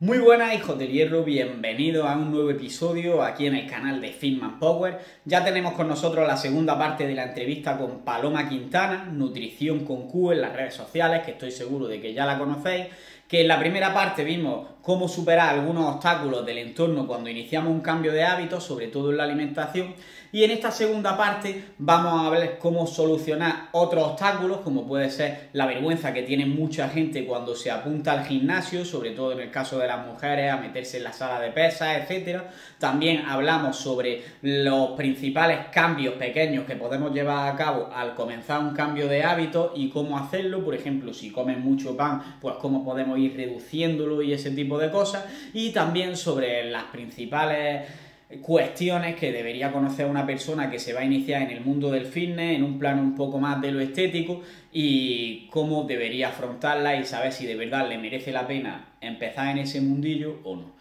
Muy buenas hijos de hierro, bienvenidos a un nuevo episodio aquí en el canal de Fitman Power. Ya tenemos con nosotros la segunda parte de la entrevista con Paloma Quintana, Nutrición con Q en las redes sociales, que estoy seguro de que ya la conocéis. Que en la primera parte vimos cómo superar algunos obstáculos del entorno cuando iniciamos un cambio de hábitos, sobre todo en la alimentación. Y en esta segunda parte vamos a ver cómo solucionar otros obstáculos, como puede ser la vergüenza que tiene mucha gente cuando se apunta al gimnasio, sobre todo en el caso de las mujeres, a meterse en la sala de pesas, etc. También hablamos sobre los principales cambios pequeños que podemos llevar a cabo al comenzar un cambio de hábito y cómo hacerlo. Por ejemplo, si comen mucho pan, pues cómo podemos ir reduciéndolo y ese tipo de cosas y también sobre las principales cuestiones que debería conocer una persona que se va a iniciar en el mundo del fitness, en un plano un poco más de lo estético y cómo debería afrontarla y saber si de verdad le merece la pena empezar en ese mundillo o no.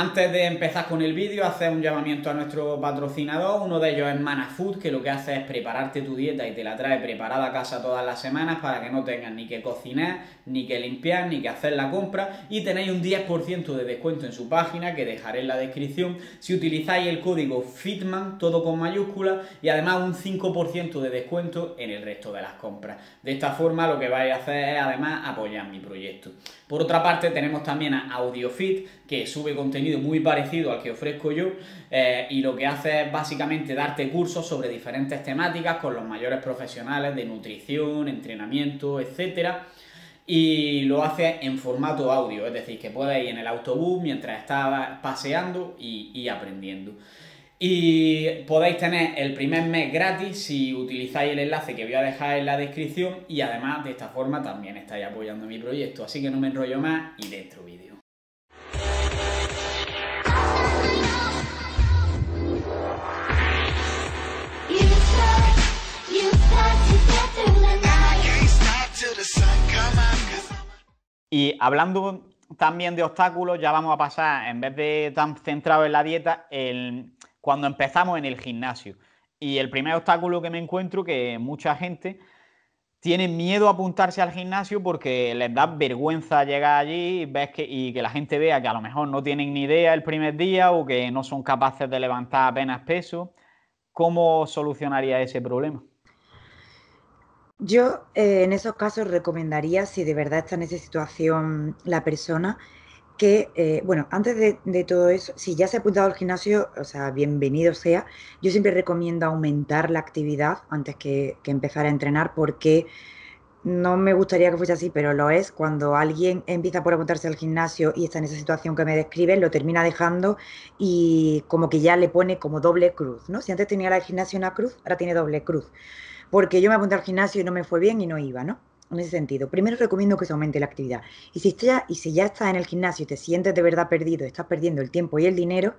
Antes de empezar con el vídeo, hacer un llamamiento a nuestro patrocinador. Uno de ellos es ManaFood, que lo que hace es prepararte tu dieta y te la trae preparada a casa todas las semanas para que no tengas ni que cocinar, ni que limpiar, ni que hacer la compra. Y tenéis un 10% de descuento en su página, que dejaré en la descripción, si utilizáis el código FITMAN, todo con mayúsculas, y además un 5% de descuento en el resto de las compras. De esta forma lo que vais a hacer es además apoyar mi proyecto. Por otra parte, tenemos también a AudioFit, que sube contenido muy parecido al que ofrezco yo eh, y lo que hace es básicamente darte cursos sobre diferentes temáticas con los mayores profesionales de nutrición, entrenamiento, etcétera y lo hace en formato audio, es decir, que podéis ir en el autobús mientras estás paseando y, y, aprendiendo. Y podéis tener el primer mes gratis si utilizáis el enlace que voy a dejar en la descripción y además de esta forma también estáis apoyando mi proyecto. Así que no me enrollo más y dentro vídeo. Y hablando también de obstáculos, ya vamos a pasar, en vez de tan centrado en la dieta, cuando empezamos en el gimnasio. Y el primer obstáculo que me encuentro, que mucha gente tiene miedo a apuntarse al gimnasio porque les da vergüenza llegar allí ves y que la gente vea que a lo mejor no tienen ni idea el primer día o que no son capaces de levantar apenas peso. ¿Cómo solucionaría ese problema? Yo eh, en esos casos recomendaría, si de verdad está en esa situación la persona, que, eh, bueno, antes de, todo eso, si ya se ha apuntado al gimnasio, o sea, bienvenido sea, yo siempre recomiendo aumentar la actividad antes que, empezar a entrenar porque no me gustaría que fuese así, pero lo es. Cuando alguien empieza por apuntarse al gimnasio y está en esa situación que me describen, lo termina dejando y como que ya le pone como doble cruz, ¿no? Si antes tenía la gimnasio una cruz, ahora tiene doble cruz porque yo me apunté al gimnasio y no me fue bien y no iba, ¿no? En ese sentido, primero recomiendo que se aumente la actividad. Y si, ya, y si ya estás en el gimnasio y te sientes de verdad perdido, estás perdiendo el tiempo y el dinero,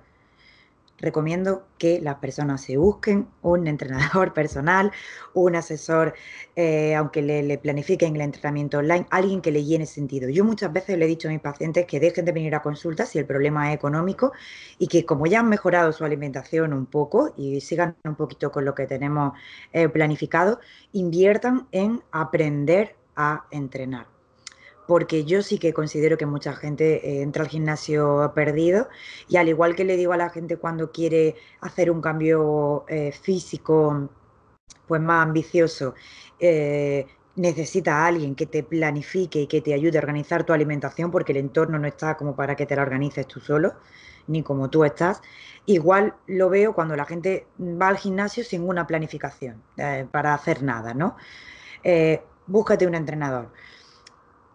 recomiendo que las personas se busquen un entrenador personal, un asesor, eh, aunque le, planifiquen el entrenamiento online, alguien que le llene sentido. Yo muchas veces le he dicho a mis pacientes que dejen de venir a consulta si el problema es económico y que como ya han mejorado su alimentación un poco y sigan un poquito con lo que tenemos eh, planificado, inviertan en aprender a entrenar porque yo sí que considero que mucha gente eh, entra al gimnasio perdido y al igual que le digo a la gente cuando quiere hacer un cambio eh, físico pues más ambicioso, eh, necesita a alguien que te planifique y que te ayude a organizar tu alimentación porque el entorno no está como para que te la organices tú solo ni como tú estás. Igual lo veo cuando la gente va al gimnasio sin una planificación para hacer nada, ¿no? búscate un entrenador.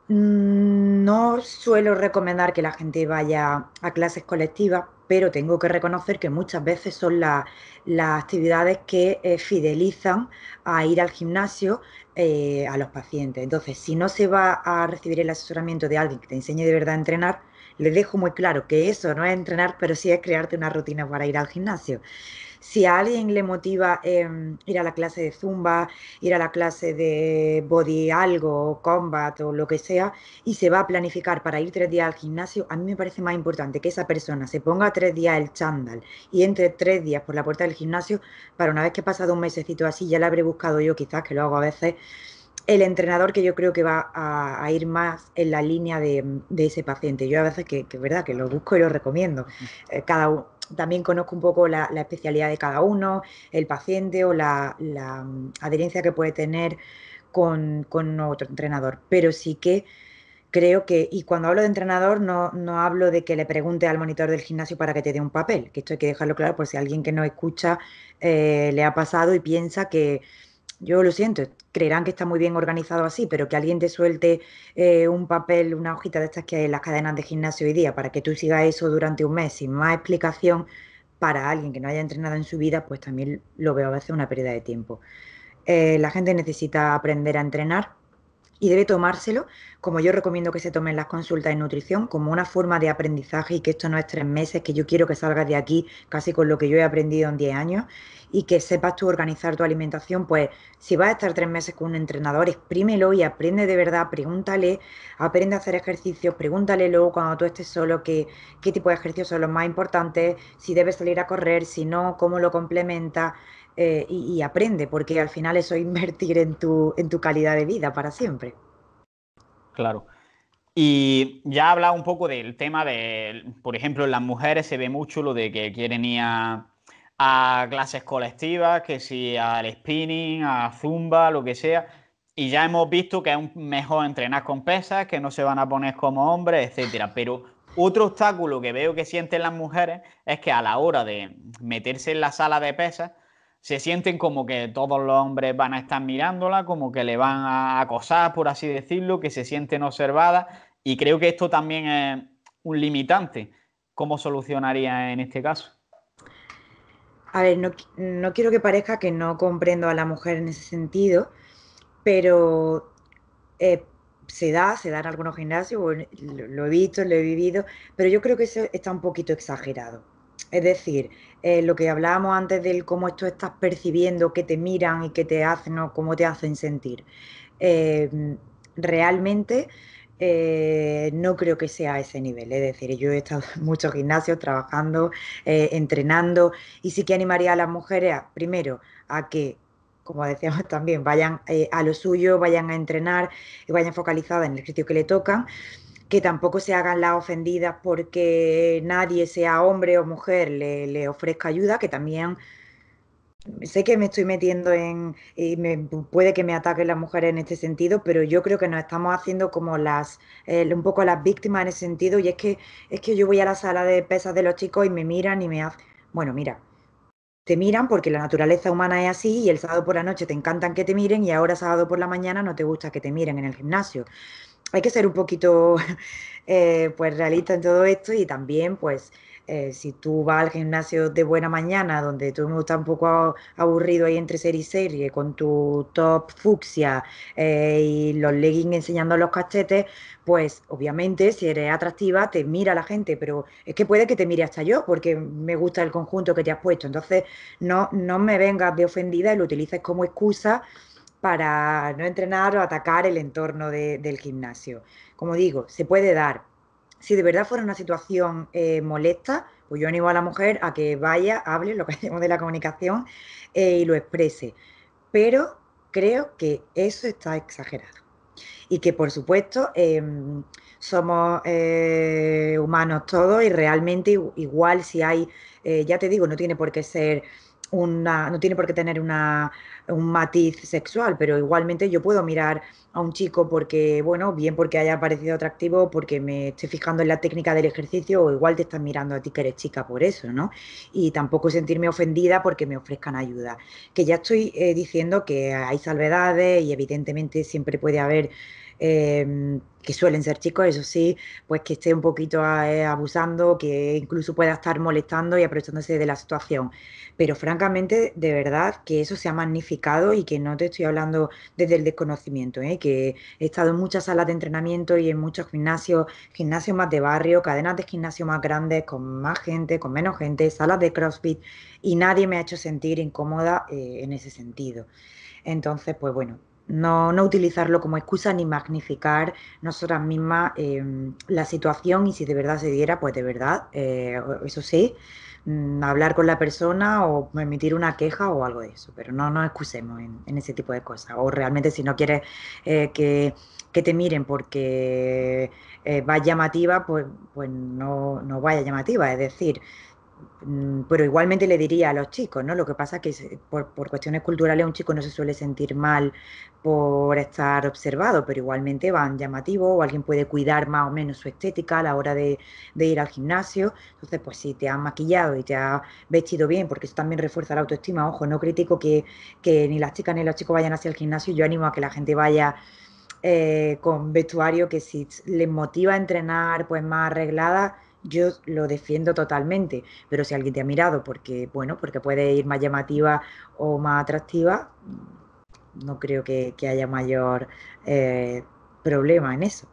Mm, no suelo recomendar que la gente vaya a clases colectivas, pero tengo que reconocer que muchas veces son las actividades que eh, fidelizan a ir al gimnasio eh, a los pacientes. Entonces, si no se va a recibir el asesoramiento de alguien que te enseñe de verdad a entrenar, le dejo muy claro que eso no es entrenar, pero sí es crearte una rutina para ir al gimnasio. Si a alguien le motiva em, ir a la clase de zumba, ir a la clase de body algo, combat o lo que sea, y se va a planificar para ir tres días al gimnasio, a mí me parece más importante que esa persona se ponga tres días el chándal y entre tres días por la puerta del gimnasio, para una vez que ha pasado un mesecito así, ya la habré buscado yo quizás, que lo hago a veces, el entrenador que yo creo que va a, ir más en la línea de, ese paciente. Yo a veces que, es verdad que lo busco y lo recomiendo. Eh, cada uno también conozco un poco la, especialidad de cada uno, el paciente o la, mm, adherencia que puede tener con, otro entrenador. Pero sí que creo que, y cuando hablo de entrenador, no, no hablo de que le pregunte al monitor del gimnasio para que te dé un papel, que esto hay que dejarlo claro por si alguien que no escucha eh, le ha pasado y piensa que, yo lo siento, creerán que está muy bien organizado así, pero que alguien te suelte eh, un papel, una hojita de estas que hay en las cadenas de gimnasio hoy día, para que tú sigas eso durante un mes sin más explicación, para alguien que no haya entrenado en su vida, pues también lo veo a veces una pérdida de tiempo. Eh, la gente necesita aprender a entrenar, y debe tomárselo, como yo recomiendo que se tomen las consultas en nutrición, como una forma de aprendizaje y que esto no es tres meses, que yo quiero que salgas de aquí casi con lo que yo he aprendido en diez años y que sepas tú organizar tu alimentación, pues si vas a estar tres meses con un entrenador, exprímelo y aprende de verdad, pregúntale, aprende a hacer ejercicios, pregúntale luego cuando tú estés solo qué, qué tipo de ejercicios son los más importantes, si debes salir a correr, si no, cómo lo complementa eh, y, aprende, porque al final eso es invertir en tu, calidad de vida para siempre. Claro. Y ya hablado un poco del tema de, por ejemplo, en las mujeres se ve mucho lo de que quieren ir a, clases colectivas, que si al spinning, a zumba, lo que sea. Y ya hemos visto que es mejor entrenar con pesas, que no se van a poner como hombres, etcétera. Pero otro obstáculo que veo que sienten las mujeres es que a la hora de meterse en la sala de pesas, se sienten como que todos los hombres van a estar mirándola, como que le van a acosar, por así decirlo, que se sienten observadas. Y creo que esto también es un limitante. ¿Cómo solucionaría en este caso? A ver, no, quiero que parezca que no comprendo a la mujer en ese sentido, pero eh, se da, se da en algunos gimnasios, lo, lo he visto, lo he vivido, pero yo creo que eso está un poquito exagerado. Es decir, eh, lo que hablábamos antes del cómo esto estás percibiendo, que te miran y que te hacen cómo te hacen sentir. Eh, realmente eh, no creo que sea a ese nivel. Es decir, yo he estado en muchos gimnasios trabajando, entrenando y sí que animaría a las mujeres, primero, a que como decíamos también, vayan a lo suyo, vayan a entrenar y vayan focalizadas en el ejercicio que le tocan que tampoco se hagan las ofendidas porque nadie, sea hombre o mujer, le, ofrezca ayuda, que también sé que me estoy metiendo en, y me, puede que me ataquen las mujeres en este sentido, pero yo creo que nos estamos haciendo como las, un poco las víctimas en ese sentido, y es que, es que yo voy a la sala de pesas de los chicos y me miran y me hacen, bueno, mira, te miran porque la naturaleza humana es así y el sábado por la noche te encantan que te miren y ahora sábado por la mañana no te gusta que te miren en el gimnasio hay que ser un poquito eh, pues realista en todo esto y también pues eh, si tú vas al gimnasio de buena mañana donde tú no mundo un poco aburrido ahí entre serie y serie con tu top fucsia eh, y los leggings enseñando los cachetes pues obviamente si eres atractiva te mira la gente pero es que puede que te mire hasta yo porque me gusta el conjunto que te has puesto entonces no, no me vengas de ofendida y lo utilices como excusa para no entrenar o atacar el entorno del gimnasio. Como digo, se puede dar. Si de verdad fuera una situación eh, molesta, pues yo animo a la mujer a que vaya, hable lo que hacemos de la comunicación eh, y lo exprese. Pero creo que eso está exagerado. Y que por supuesto em, somos eh, humanos todos y realmente igual si hay, ya te digo, no tiene por qué ser una, no tiene por qué tener una un matiz sexual, pero igualmente yo puedo mirar a un chico porque, bueno, bien porque haya parecido atractivo, porque me esté fijando en la técnica del ejercicio o igual te estás mirando a ti que eres chica por eso, ¿no? Y tampoco sentirme ofendida porque me ofrezcan ayuda. Que ya estoy eh, diciendo que hay salvedades y evidentemente siempre puede haber Em, que suelen ser chicos, eso sí, pues que esté un poquito eh, abusando, que incluso pueda estar molestando y aprovechándose de la situación. Pero francamente, de verdad que eso se ha magnificado y que no te estoy hablando desde el desconocimiento, eh, que he estado en muchas salas de entrenamiento y en muchos gimnasios, gimnasios más de barrio, cadenas de gimnasio más grandes, con más gente, con menos gente, salas de CrossFit y nadie me ha hecho sentir incómoda eh, en ese sentido. Entonces, pues bueno, no, no, utilizarlo como excusa ni magnificar nosotras mismas em, la situación y si de verdad se diera, pues de verdad, eh, eso sí, mm, hablar con la persona o emitir una queja o algo de eso, pero no nos excusemos en, ese tipo de cosas. O realmente si no quieres eh, que, te miren porque eh, vas llamativa, pues, pues no, no vaya llamativa, es decir, Mm, pero igualmente le diría a los chicos, ¿no? Lo que pasa es que por, cuestiones culturales un chico no se suele sentir mal por estar observado, pero igualmente van llamativos o alguien puede cuidar más o menos su estética a la hora de, ir al gimnasio. Entonces, pues si te has maquillado y te has vestido bien, porque eso también refuerza la autoestima, ojo, no critico que, que ni las chicas ni los chicos vayan hacia el gimnasio, yo animo a que la gente vaya... Eh, con vestuario que si les motiva a entrenar pues más arreglada, yo lo defiendo totalmente, pero si alguien te ha mirado porque, bueno, porque puede ir más llamativa o más atractiva, no creo que, haya mayor eh, problema en eso.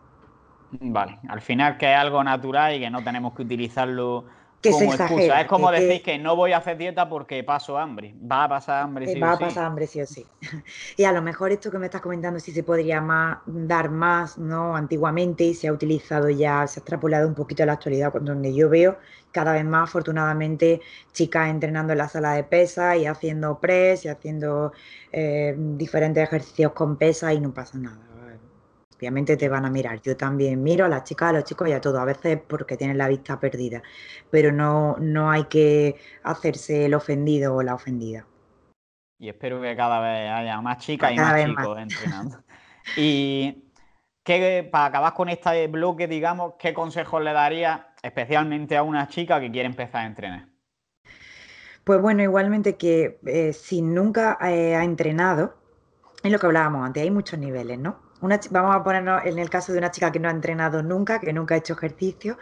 Vale, al final que es algo natural y que no tenemos que utilizarlo como es como decir que no voy a hacer dieta porque paso hambre. Va a pasar hambre, sí. Eh, va a pasar hambre, sí o sí. Y a lo mejor esto que me estás comentando, sí se podría más, dar más, ¿no? Antiguamente y se ha utilizado ya, se ha extrapolado un poquito a la actualidad, donde yo veo cada vez más, afortunadamente, chicas entrenando en la sala de pesa y haciendo press y haciendo eh, diferentes ejercicios con pesa y no pasa nada obviamente te van a mirar. Yo también miro a las chicas, a los chicos y a todo, a veces porque tienen la vista perdida, pero no, no hay que hacerse el ofendido o la ofendida. Y espero que cada vez haya más chicas y más chicos entrenando. y que, para acabar con este bloque, digamos, ¿qué consejos le daría especialmente a una chica que quiere empezar a entrenar? Pues bueno, igualmente que eh, si nunca eh, ha entrenado, es lo que hablábamos antes, hay muchos niveles, ¿no? vamos a ponernos en el caso de una chica que no ha entrenado nunca, que nunca ha hecho ejercicio.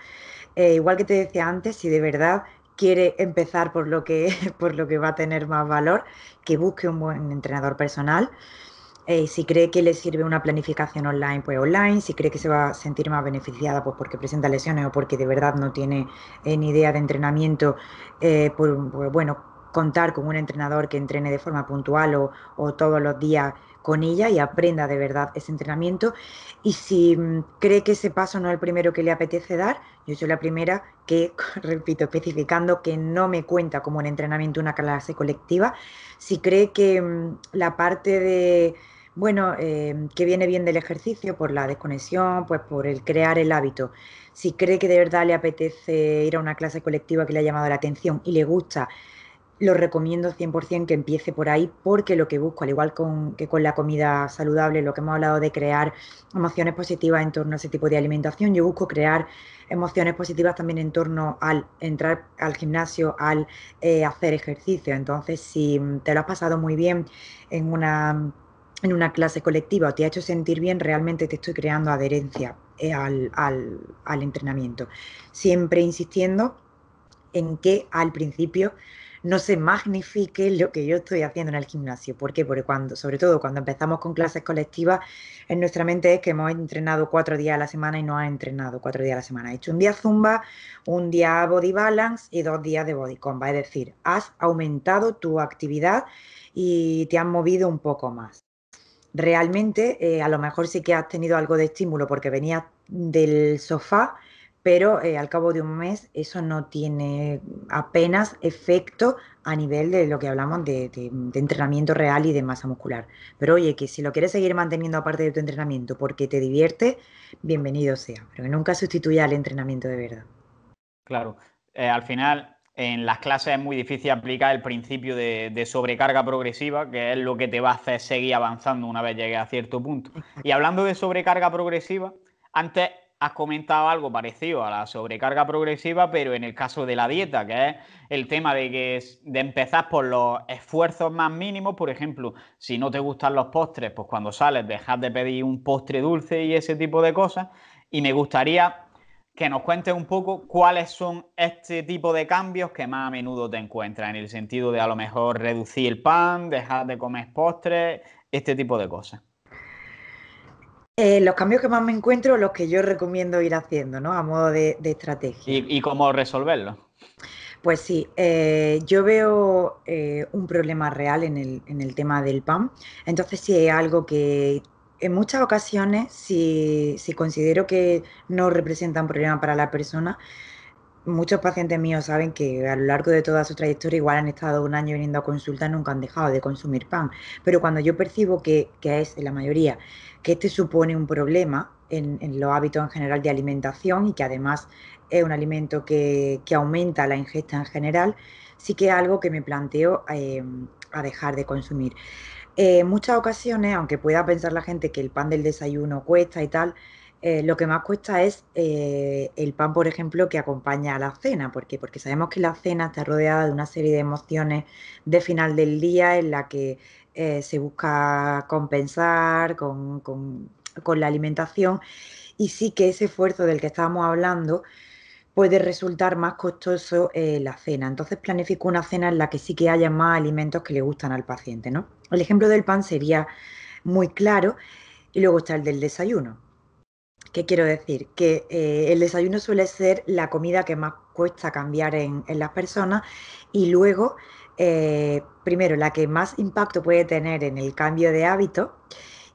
Eh, igual que te decía antes, si de verdad quiere empezar por lo que, por lo que va a tener más valor, que busque un buen entrenador personal. Eh, si cree que le sirve una planificación online, pues online. Si cree que se va a sentir más beneficiada, pues porque presenta lesiones o porque de verdad no tiene eh, ni idea de entrenamiento, pues, bueno, contar con un entrenador que entrene de forma puntual o, o todos los días con ella y aprenda de verdad ese entrenamiento. Y si mm, cree que ese paso no es el primero que le apetece dar, yo soy la primera que, repito, especificando que no me cuenta como un entrenamiento una clase colectiva. Si cree que mm, la parte de bueno, eh, que viene bien del ejercicio por la desconexión, pues por el crear el hábito. Si cree que de verdad le apetece ir a una clase colectiva que le ha llamado la atención y le gusta lo recomiendo 100% que empiece por ahí porque lo que busco, al igual con, que con la comida saludable, lo que hemos hablado de crear emociones positivas en torno a ese tipo de alimentación, yo busco crear emociones positivas también en torno al entrar al gimnasio, al eh, hacer ejercicio. Entonces, si te lo has pasado muy bien en una en una clase colectiva o te ha hecho sentir bien, realmente te estoy creando adherencia eh, al entrenamiento. Siempre insistiendo en que al principio no se magnifique lo que yo estoy haciendo en el gimnasio. ¿Por qué? Porque cuando, sobre todo cuando empezamos con clases colectivas, en nuestra mente es que hemos entrenado cuatro días a la semana y no ha entrenado cuatro días a la semana. He hecho un día zumba, un día body balance y dos días de body combat. Es decir, has aumentado tu actividad y te has movido un poco más realmente eh, a lo mejor sí que has tenido algo de estímulo porque venías del sofá pero eh, al cabo de un mes eso no tiene apenas efecto a nivel de lo que hablamos de, entrenamiento real y de masa muscular. Pero oye, que si lo quieres seguir manteniendo aparte de tu entrenamiento porque te divierte, bienvenido sea, pero que nunca sustituya al entrenamiento de verdad. Claro, eh, al final en las clases es muy difícil aplicar el principio de, de, sobrecarga progresiva, que es lo que te va a hacer seguir avanzando una vez llegues a cierto punto. Y hablando de sobrecarga progresiva, antes has comentado algo parecido a la sobrecarga progresiva, pero en el caso de la dieta, que es el tema de que de empezar por los esfuerzos más mínimos, por ejemplo, si no te gustan los postres, pues cuando sales dejas de pedir un postre dulce y ese tipo de cosas. Y me gustaría que nos cuentes un poco cuáles son este tipo de cambios que más a menudo te encuentras, en el sentido de a lo mejor reducir el pan, dejar de comer postres, este tipo de cosas. Eh, los cambios que más me encuentro, los que yo recomiendo ir haciendo, ¿no? A modo de, estrategia. ¿Y, cómo resolverlo? Pues sí, eh, yo veo eh, un problema real en el, tema del PAM. Entonces, sí es algo que en muchas ocasiones, si, si considero que no representa un problema para la persona, muchos pacientes míos saben que a lo largo de toda su trayectoria igual han estado un año viniendo a consulta, nunca han dejado de consumir pan. Pero cuando yo percibo que, que es, la mayoría, que este supone un problema en, los hábitos en general de alimentación y que además es un alimento que, aumenta la ingesta en general, sí que es algo que me planteo eh, a dejar de consumir. Eh, en muchas ocasiones, aunque pueda pensar la gente que el pan del desayuno cuesta y tal, eh, lo que más cuesta es eh, el pan, por ejemplo, que acompaña a la cena. ¿Por qué? Porque sabemos que la cena está rodeada de una serie de emociones de final del día en la que eh, se busca compensar con, la alimentación. Y sí que ese esfuerzo del que estábamos hablando puede resultar más costoso la cena. Entonces planifico una cena en la que sí que haya más alimentos que le gustan al paciente, ¿no? El ejemplo del pan sería muy claro y luego está el del desayuno. ¿Qué quiero decir? Que eh, el desayuno suele ser la comida que más cuesta cambiar en, las personas y luego, eh, primero, la que más impacto puede tener en el cambio de hábito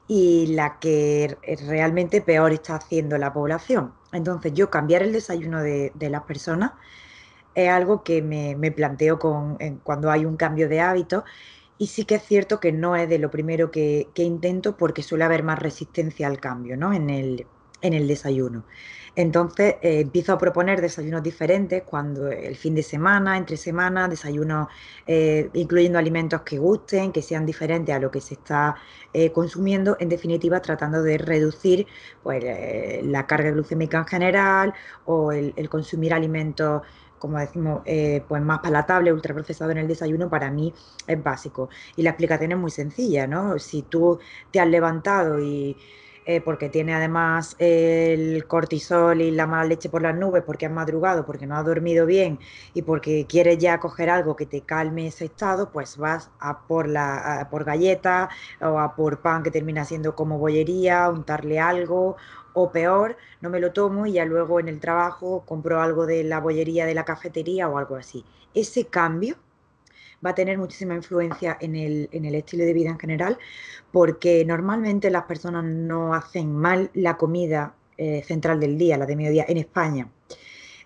y la que realmente peor está haciendo la población. Entonces, yo cambiar el desayuno de, las personas es algo que me, planteo con, cuando hay un cambio de hábito y sí que es cierto que no es de lo primero que, intento porque suele haber más resistencia al cambio ¿no? en, el, en el desayuno. Entonces eh, empiezo a proponer desayunos diferentes cuando el fin de semana, entre semanas, desayunos eh, incluyendo alimentos que gusten, que sean diferentes a lo que se está eh, consumiendo, en definitiva tratando de reducir pues, la carga glucémica en general o el, consumir alimentos como decimos, pues más palatable, ultraprocesado en el desayuno, para mí es básico. Y la explicación es muy sencilla, ¿no? Si tú te has levantado y eh, porque tiene además el cortisol y la mala leche por las nubes, porque ha madrugado, porque no ha dormido bien y porque quieres ya coger algo que te calme ese estado, pues vas a por, la, por galleta o a por pan que termina siendo como bollería, untarle algo o peor, no me lo tomo y ya luego en el trabajo compro algo de la bollería de la cafetería o algo así. Ese cambio va a tener muchísima influencia en el, estilo de vida en general, porque normalmente las personas no hacen mal la comida eh, central del día, la de mediodía, en España.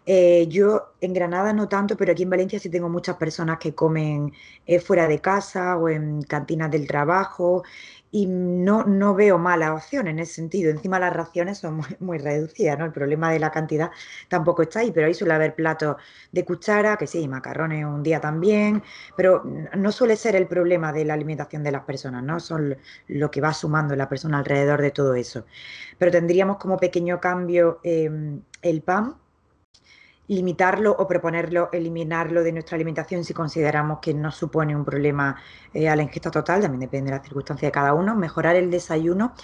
Eh, yo en Granada no tanto, pero aquí en Valencia sí tengo muchas personas que comen eh, fuera de casa o en cantinas del trabajo y no, no veo mala opción en ese sentido. Encima las raciones son muy, reducidas, ¿no? El problema de la cantidad tampoco está ahí, pero ahí suele haber platos de cuchara, que sí, macarrones un día también, pero no suele ser el problema de la alimentación de las personas, ¿no? Son lo que va sumando la persona alrededor de todo eso. Pero tendríamos como pequeño cambio em, el pan limitarlo o proponerlo, eliminarlo de nuestra alimentación si consideramos que no supone un problema eh, a la ingesta total, también depende de la circunstancia de cada uno, mejorar el desayuno.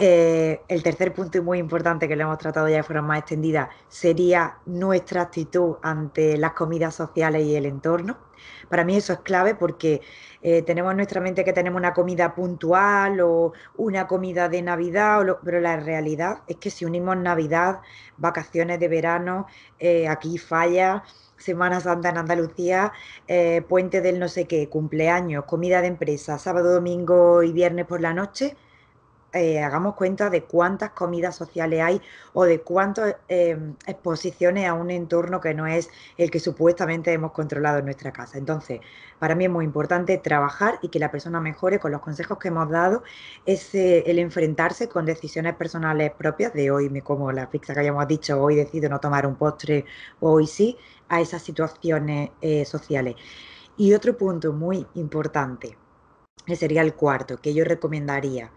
Eh, el tercer punto y muy importante que lo hemos tratado ya de forma más extendida sería nuestra actitud ante las comidas sociales y el entorno. Para mí eso es clave porque eh, tenemos en nuestra mente que tenemos una comida puntual o una comida de Navidad, pero la realidad es que si unimos Navidad, vacaciones de verano, eh, aquí falla, Semana Santa en Andalucía, eh, puente del no sé qué, cumpleaños, comida de empresa, sábado, domingo y viernes por la noche, eh, hagamos cuenta de cuántas comidas sociales hay o de cuántas em, exposiciones a un entorno que no es el que supuestamente hemos controlado en nuestra casa. Entonces, para mí es muy importante trabajar y que la persona mejore con los consejos que hemos dado, es el enfrentarse con decisiones personales propias de hoy me como la pizza que hayamos dicho, hoy decido no tomar un postre hoy sí, a esas situaciones eh, sociales. Y otro punto muy importante, que sería el cuarto, que yo recomendaría,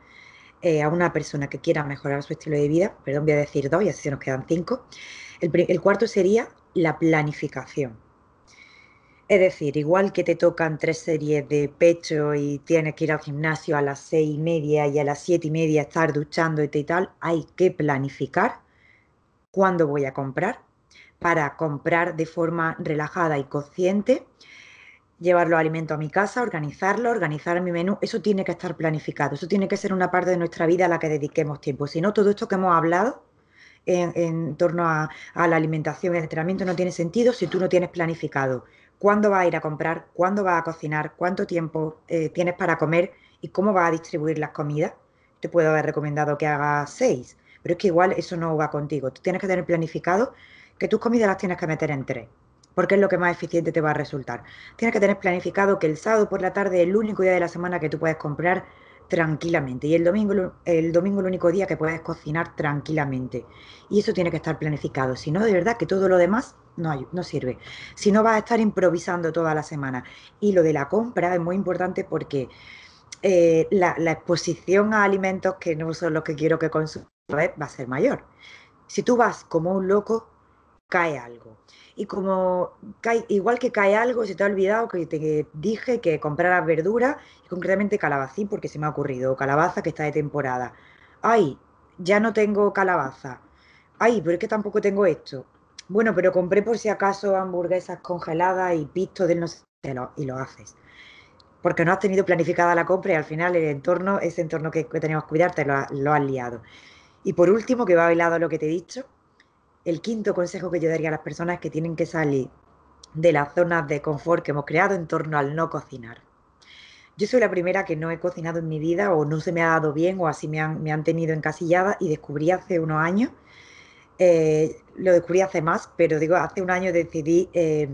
eh, a una persona que quiera mejorar su estilo de vida, perdón, voy a decir dos y así se nos quedan cinco. El, el cuarto sería la planificación. Es decir, igual que te tocan tres series de pecho y tienes que ir al gimnasio a las seis y media y a las siete y media estar duchándote y tal, hay que planificar cuándo voy a comprar para comprar de forma relajada y consciente llevar los alimentos a mi casa, organizarlo, organizar mi menú, eso tiene que estar planificado, eso tiene que ser una parte de nuestra vida a la que dediquemos tiempo. Si no, todo esto que hemos hablado en, torno a, la alimentación y el entrenamiento no tiene sentido si tú no tienes planificado cuándo vas a ir a comprar, cuándo vas a cocinar, cuánto tiempo eh, tienes para comer y cómo vas a distribuir las comidas. Te puedo haber recomendado que hagas seis, pero es que igual eso no va contigo. Tú tienes que tener planificado que tus comidas las tienes que meter en tres porque es lo que más eficiente te va a resultar. Tienes que tener planificado que el sábado por la tarde es el único día de la semana que tú puedes comprar tranquilamente y el domingo el domingo el único día que puedes cocinar tranquilamente y eso tiene que estar planificado si no de verdad que todo lo demás no, no sirve si no vas a estar improvisando toda la semana y lo de la compra es muy importante porque eh, la, la, exposición a alimentos que no son los que quiero que consumas va a ser mayor si tú vas como un loco cae algo. Y como igual que cae algo, se te ha olvidado que te dije que compraras verdura, y concretamente calabacín, porque se me ha ocurrido, calabaza que está de temporada. Ay, ya no tengo calabaza. Ay, pero es que tampoco tengo esto. Bueno, pero compré por si acaso hamburguesas congeladas y pisto de no sé y lo haces. Porque no has tenido planificada la compra y al final el entorno, ese entorno que, tenemos que cuidarte, lo, has liado. Y por último, que va bailado lo que te he dicho, el quinto consejo que yo daría a las personas que tienen que salir de las zonas de confort que hemos creado en torno al no cocinar. Yo soy la primera que no he cocinado en mi vida o no se me ha dado bien o así me han, tenido encasillada y descubrí hace unos años, eh, lo descubrí hace más, pero digo, hace un año decidí eh,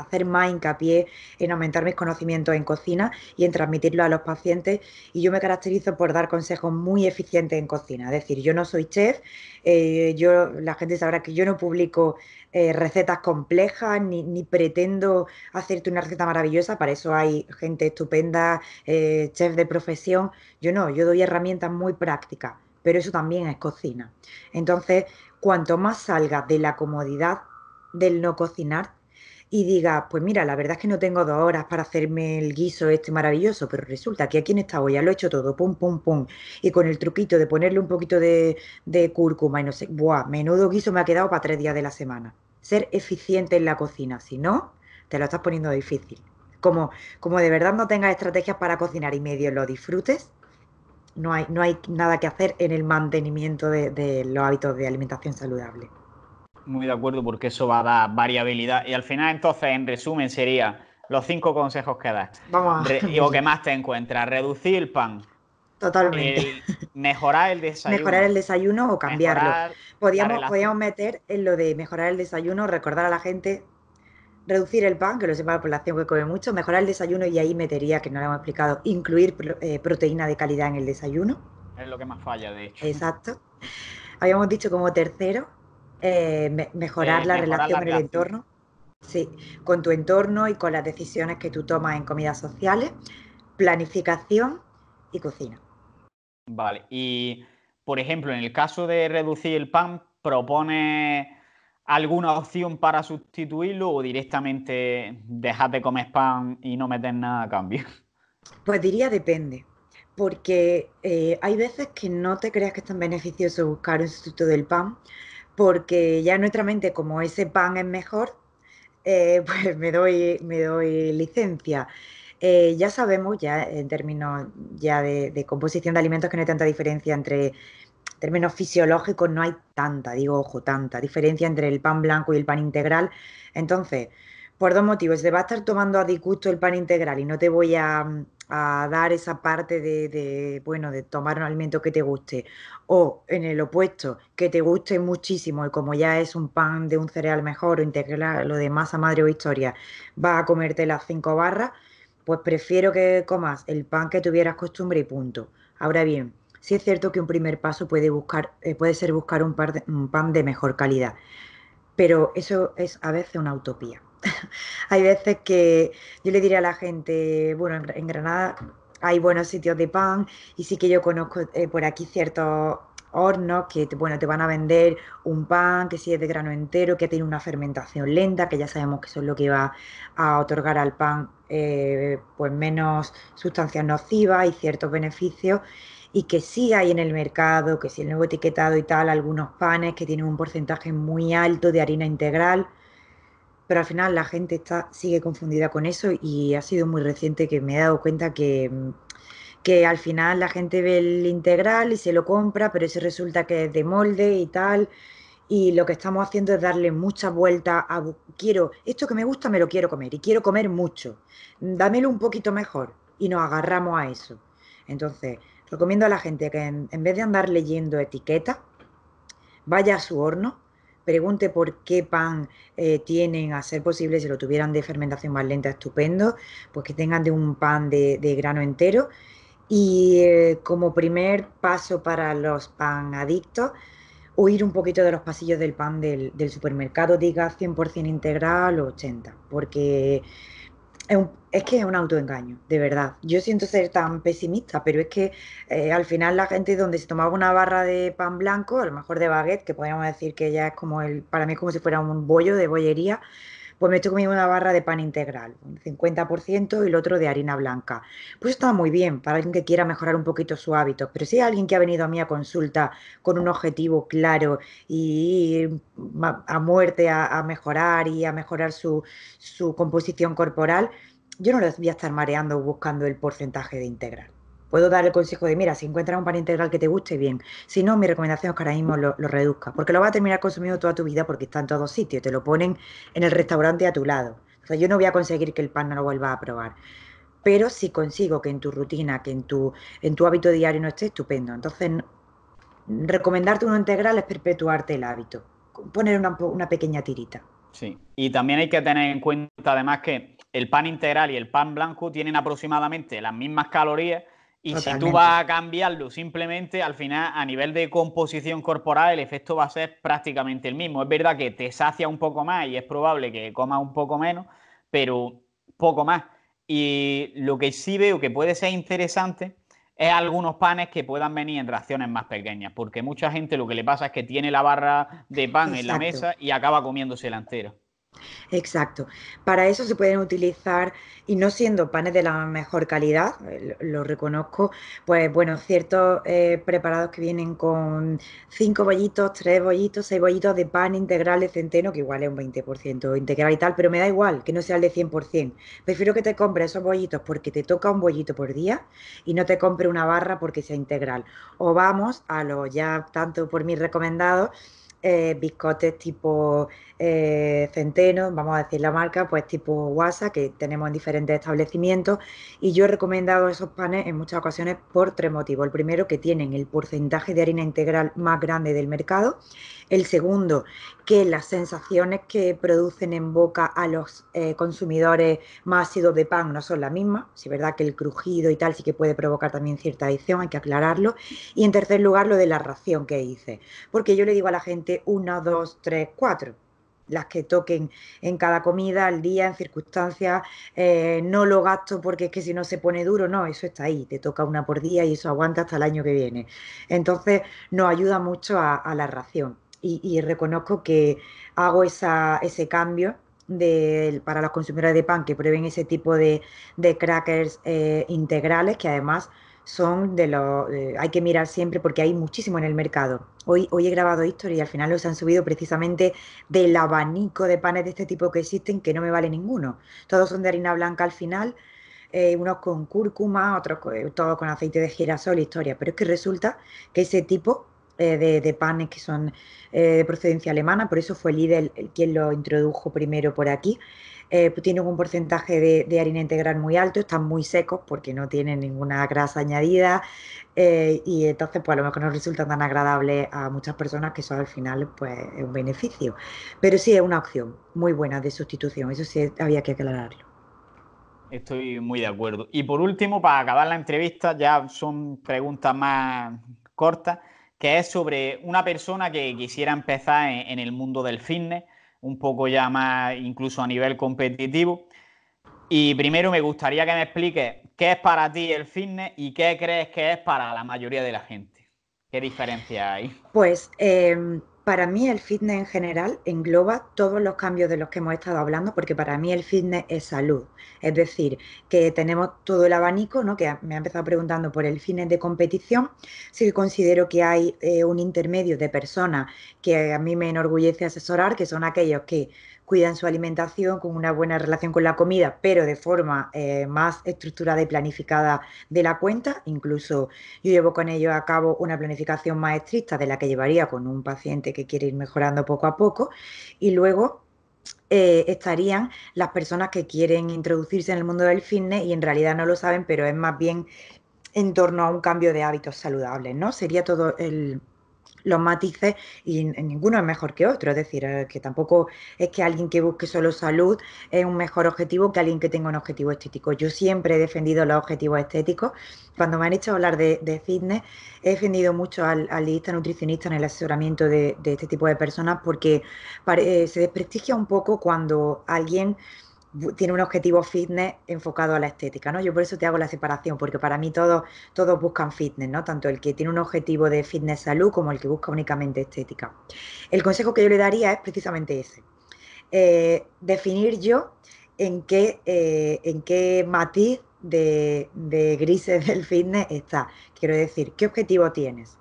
hacer más hincapié en aumentar mis conocimientos en cocina y en transmitirlo a los pacientes. Y yo me caracterizo por dar consejos muy eficientes en cocina. Es decir, yo no soy chef, eh, yo, la gente sabrá que yo no publico eh, recetas complejas ni, pretendo hacerte una receta maravillosa. Para eso hay gente estupenda, eh, chef de profesión. Yo no, yo doy herramientas muy prácticas. Pero eso también es cocina. Entonces, cuanto más salgas de la comodidad del no cocinar, y diga, pues mira, la verdad es que no tengo dos horas para hacerme el guiso este maravilloso, pero resulta que aquí en esta olla lo he hecho todo, pum, pum, pum, y con el truquito de ponerle un poquito de, cúrcuma y no sé, buah, menudo guiso me ha quedado para tres días de la semana. Ser eficiente en la cocina, si no, te lo estás poniendo difícil. Como, como de verdad no tengas estrategias para cocinar y medio lo disfrutes, no hay, no hay nada que hacer en el mantenimiento de los hábitos de alimentación saludable. Muy de acuerdo, porque eso va a dar variabilidad. Y al final, entonces, en resumen, sería los cinco consejos que das. Vamos. Y lo que más te encuentras. Reducir el pan. Totalmente. mejorar el desayuno. Mejorar el desayuno o cambiarlo. Podíamos, podíamos meter en lo de mejorar el desayuno, recordar a la gente reducir el pan, que lo sepa la población que come mucho, mejorar el desayuno y ahí metería, que no lo hemos explicado, incluir eh, proteína de calidad en el desayuno. Es lo que más falla, de hecho. Exacto. Habíamos dicho como tercero, eh, eh, mejorar la relación con el entorno. Sí, con tu entorno y con las decisiones que tú tomas en comidas sociales, planificación y cocina. Vale, y por ejemplo, en el caso de reducir el pan, ¿propones alguna opción para sustituirlo o directamente dejar de comer pan y no meter nada a cambio? Pues diría depende, porque eh, hay veces que no te creas que es tan beneficioso buscar un sustituto del pan, porque ya nuestra mente, como ese pan es mejor, eh, pues me doy, me doy licencia. Eh, ya sabemos, ya en términos ya de, composición de alimentos, que no hay tanta diferencia entre términos fisiológicos, no hay tanta, digo, ojo, tanta diferencia entre el pan blanco y el pan integral. Entonces, por dos motivos, te va a estar tomando a disgusto el pan integral y no te voy a, a dar esa parte de, bueno, de tomar un alimento que te guste, o en el opuesto, que te guste muchísimo y como ya es un pan de un cereal mejor o integrar lo de masa madre o historia, vas a comerte las cinco barras, pues prefiero que comas el pan que tuvieras costumbre y punto. Ahora bien, sí es cierto que un primer paso puede, buscar, eh, puede ser buscar un pan de mejor calidad, pero eso es a veces una utopía hay veces que yo le diría a la gente, bueno, en Granada hay buenos sitios de pan y sí que yo conozco eh, por aquí ciertos hornos que te, bueno, te van a vender un pan que si es de grano entero, que tiene una fermentación lenta, que ya sabemos que eso es lo que va a otorgar al pan eh, pues menos sustancias nocivas y ciertos beneficios y que sí hay en el mercado, que si el nuevo etiquetado y tal, algunos panes que tienen un porcentaje muy alto de harina integral, pero al final la gente está, sigue confundida con eso y ha sido muy reciente que me he dado cuenta que, mm, al final la gente ve el integral y se lo compra, pero eso resulta que es de molde y tal. Y lo que estamos haciendo es darle muchas vuelta a quiero, esto que me gusta me lo quiero comer y quiero comer mucho. Dámelo un poquito mejor. Y nos agarramos a eso. Entonces, recomiendo a la gente que en, vez de andar leyendo etiqueta vaya a su horno pregunte por qué pan eh, tienen, a ser posible, si lo tuvieran de fermentación más lenta, estupendo, pues que tengan de un pan de, grano entero. Y eh, como primer paso para los pan panadictos, oír un poquito de los pasillos del pan del, del supermercado, diga 100% integral o 80, porque es, un, que es un autoengaño, de verdad. Yo siento ser tan pesimista, pero es que eh, al final la gente donde se tomaba una barra de pan blanco, a lo mejor de baguette, que podríamos decir que ya es como el, para mí como si fuera un bollo de bollería, pues me estoy comiendo una barra de pan integral, un 50% y el otro de harina blanca. Pues está muy bien para alguien que quiera mejorar un poquito su hábito, pero si hay alguien que ha venido a mí a consulta con un objetivo claro y a muerte a, mejorar y a mejorar su, su composición corporal, yo no les voy a estar mareando buscando el porcentaje de integral puedo dar el consejo de, mira, si encuentras un pan integral que te guste, bien. Si no, mi recomendación es que ahora mismo lo, reduzca, porque lo vas a terminar consumiendo toda tu vida porque está en todos sitios, te lo ponen en el restaurante a tu lado. O sea, yo no voy a conseguir que el pan no lo vuelva a probar. Pero si consigo que en tu rutina, que en tu, en tu hábito diario no esté, estupendo. Entonces, recomendarte uno integral es perpetuarte el hábito, poner una, una pequeña tirita. Sí, y también hay que tener en cuenta además que el pan integral y el pan blanco tienen aproximadamente las mismas calorías, y si tú vas a cambiarlo simplemente, al final, a nivel de composición corporal, el efecto va a ser prácticamente el mismo. Es verdad que te sacia un poco más y es probable que comas un poco menos, pero poco más. Y lo que sí veo que puede ser interesante es algunos panes que puedan venir en raciones más pequeñas, porque mucha gente lo que le pasa es que tiene la barra de pan en la mesa y acaba comiéndose la entera. Exacto. Para eso se pueden utilizar, y no siendo panes de la mejor calidad, eh, lo, reconozco, pues bueno, ciertos eh, preparados que vienen con cinco bollitos, tres bollitos, seis bollitos de pan integral de centeno, que igual es un 20% integral y tal, pero me da igual que no sea el de 100%. Prefiero que te compres esos bollitos porque te toca un bollito por día y no te compre una barra porque sea integral. O vamos a lo ya tanto por mí recomendado, eh, tipo eh, centeno, vamos a decir la marca, pues tipo WhatsApp, que tenemos en diferentes establecimientos. Y yo he recomendado esos panes en muchas ocasiones por tres motivos. El primero, que tienen el porcentaje de harina integral más grande del mercado. El segundo, que las sensaciones que producen en boca a los eh, consumidores más ácidos de pan no son las mismas. Si es verdad que el crujido y tal sí que puede provocar también cierta adicción, hay que aclararlo. Y en tercer lugar, lo de la ración que hice. Porque yo le digo a la gente una, dos, tres, cuatro las que toquen en cada comida, al día, en circunstancias, eh, no lo gasto porque es que si no se pone duro, no, eso está ahí, te toca una por día y eso aguanta hasta el año que viene. Entonces nos ayuda mucho a, la ración y, reconozco que hago ese cambio. para los consumidores de pan que prueben ese tipo de, de crackers eh, integrales que además son de los... hay que mirar siempre porque hay muchísimo en el mercado. Hoy, hoy he grabado historia y al final los han subido precisamente del abanico de panes de este tipo que existen que no me vale ninguno. Todos son de harina blanca al final, eh, unos con cúrcuma, otros con, eh, todos con aceite de girasol, historia. Pero es que resulta que ese tipo eh, de, de, panes que son de procedencia alemana, por eso fue Lidl quien lo introdujo primero por aquí, eh, pues tienen un porcentaje de, harina integral muy alto, están muy secos porque no tienen ninguna grasa añadida eh, y entonces pues a lo mejor no resultan tan agradable a muchas personas que eso al final pues es un beneficio. Pero sí es una opción muy buena de sustitución, eso sí había que aclararlo. Estoy muy de acuerdo. Y por último, para acabar la entrevista, ya son preguntas más cortas, que es sobre una persona que quisiera empezar en el mundo del fitness un poco ya más incluso a nivel competitivo. Y primero me gustaría que me expliques qué es para ti el fitness y qué crees que es para la mayoría de la gente. ¿Qué diferencia hay? Pues eh, para mí el fitness en general engloba todos los cambios de los que hemos estado hablando, porque para mí el fitness es salud. Es decir, que tenemos todo el abanico, ¿no? que me ha empezado preguntando por el fitness de competición, si considero que hay eh, un intermedio de personas que a mí me enorgullece asesorar, que son aquellos que cuidan su alimentación con una buena relación con la comida, pero de forma eh, más estructurada y planificada de la cuenta. Incluso yo llevo con ello a cabo una planificación más estricta de la que llevaría con un paciente que quiere ir mejorando poco a poco. Y luego eh, estarían las personas que quieren introducirse en el mundo del fitness y en realidad no lo saben, pero es más bien en torno a un cambio de hábitos saludables, ¿no? Sería todo el, los matices y ninguno es mejor que otro. Es decir, eh, que tampoco es que alguien que busque solo salud es un mejor objetivo que alguien que tenga un objetivo estético. Yo siempre he defendido los objetivos estéticos. Cuando me han hecho hablar de, fitness, he defendido mucho al, al dietista nutricionista en el asesoramiento de, este tipo de personas porque eh, se desprestigia un poco cuando alguien tiene un objetivo fitness enfocado a la estética, ¿no? Yo por eso te hago la separación, porque para mí todos, todos buscan fitness, ¿no? Tanto el que tiene un objetivo de fitness salud como el que busca únicamente estética. El consejo que yo le daría es precisamente ese. Eh, definir yo en qué, eh, en qué matiz de, de grises del fitness está. Quiero decir, ¿qué objetivo tienes?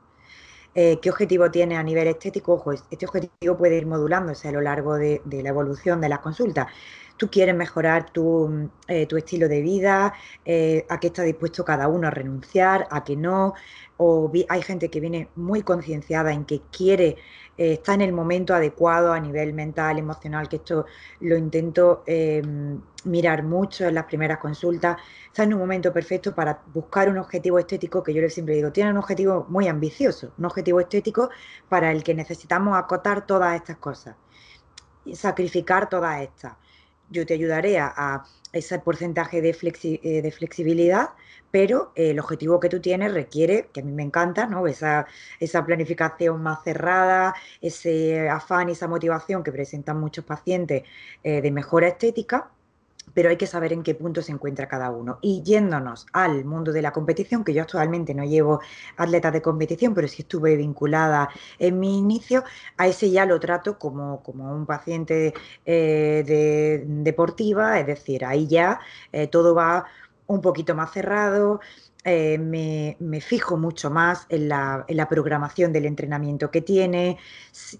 Eh, qué objetivo tiene a nivel estético. Ojo, este objetivo puede ir modulándose a lo largo de, la evolución de las consultas. Tú quieres mejorar tu, mm, eh, estilo de vida, eh, a qué está dispuesto cada uno a renunciar, a qué no. O hay gente que viene muy concienciada en que quiere eh, está en el momento adecuado a nivel mental, emocional, que esto lo intento eh, mirar mucho en las primeras consultas, está en un momento perfecto para buscar un objetivo estético que yo siempre digo, tiene un objetivo muy ambicioso, un objetivo estético para el que necesitamos acotar todas estas cosas, y sacrificar todas estas. Yo te ayudaré a, ese porcentaje de eh, flexibilidad pero el objetivo que tú tienes requiere, que a mí me encanta, ¿no? esa, planificación más cerrada, ese afán y esa motivación que presentan muchos pacientes eh, de mejora estética, pero hay que saber en qué punto se encuentra cada uno. Y yéndonos al mundo de la competición, que yo actualmente no llevo atletas de competición, pero sí estuve vinculada en mi inicio, a ese ya lo trato como, un paciente eh, deportiva, es decir, ahí ya eh, todo va un poquito más cerrado, eh, me, fijo mucho más en la, programación del entrenamiento que tiene.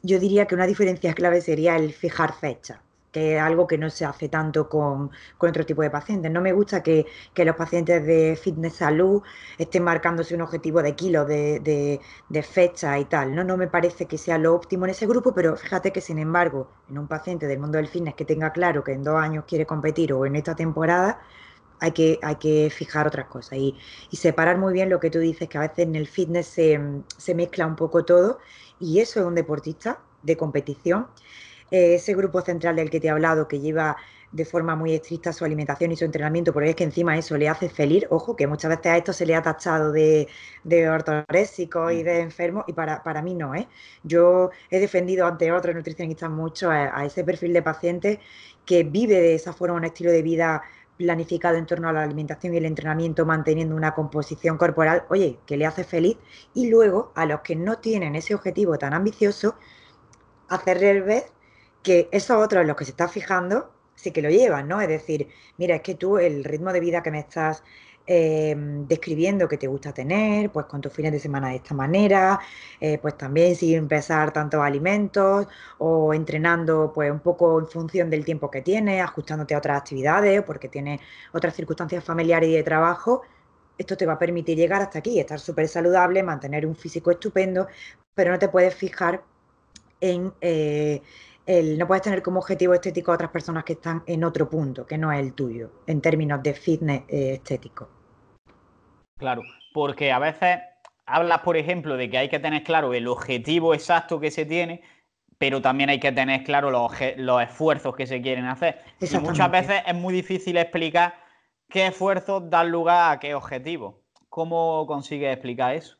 Yo diría que una diferencia clave sería el fijar fecha que es algo que no se hace tanto con, con otro tipo de pacientes. No me gusta que, los pacientes de fitness salud estén marcándose un objetivo de kilos, de, fecha y tal. ¿no? no me parece que sea lo óptimo en ese grupo, pero fíjate que, sin embargo, en un paciente del mundo del fitness que tenga claro que en dos años quiere competir o en esta temporada, hay que, hay que fijar otras cosas y, y, separar muy bien lo que tú dices, que a veces en el fitness se, mezcla un poco todo y eso es un deportista de competición. Eh, ese grupo central del que te he hablado, que lleva de forma muy estricta su alimentación y su entrenamiento, porque es que encima eso le hace feliz. Ojo, que muchas veces a esto se le ha tachado de, de y mm. de enfermo, y para, mí no, ¿eh? Yo he defendido ante otros nutricionistas mucho a, ese perfil de paciente que vive de esa forma un estilo de vida planificado en torno a la alimentación y el entrenamiento manteniendo una composición corporal, oye, que le hace feliz, y luego a los que no tienen ese objetivo tan ambicioso, hacerle ver que esos otros los que se está fijando sí que lo llevan, ¿no? Es decir, mira, es que tú el ritmo de vida que me estás Em, describiendo qué te gusta tener, pues con tus fines de semana de esta manera, eh, pues también sin empezar tantos alimentos o entrenando pues un poco en función del tiempo que tienes, ajustándote a otras actividades porque tienes otras circunstancias familiares y de trabajo. Esto te va a permitir llegar hasta aquí, estar súper saludable, mantener un físico estupendo, pero no te puedes fijar en... Eh, el, no puedes tener como objetivo estético a otras personas que están en otro punto, que no es el tuyo, en términos de fitness eh, estético. Claro, porque a veces hablas, por ejemplo, de que hay que tener claro el objetivo exacto que se tiene, pero también hay que tener claro los, esfuerzos que se quieren hacer. Y muchas veces es muy difícil explicar qué esfuerzos dan lugar a qué objetivo. ¿Cómo consigues explicar eso?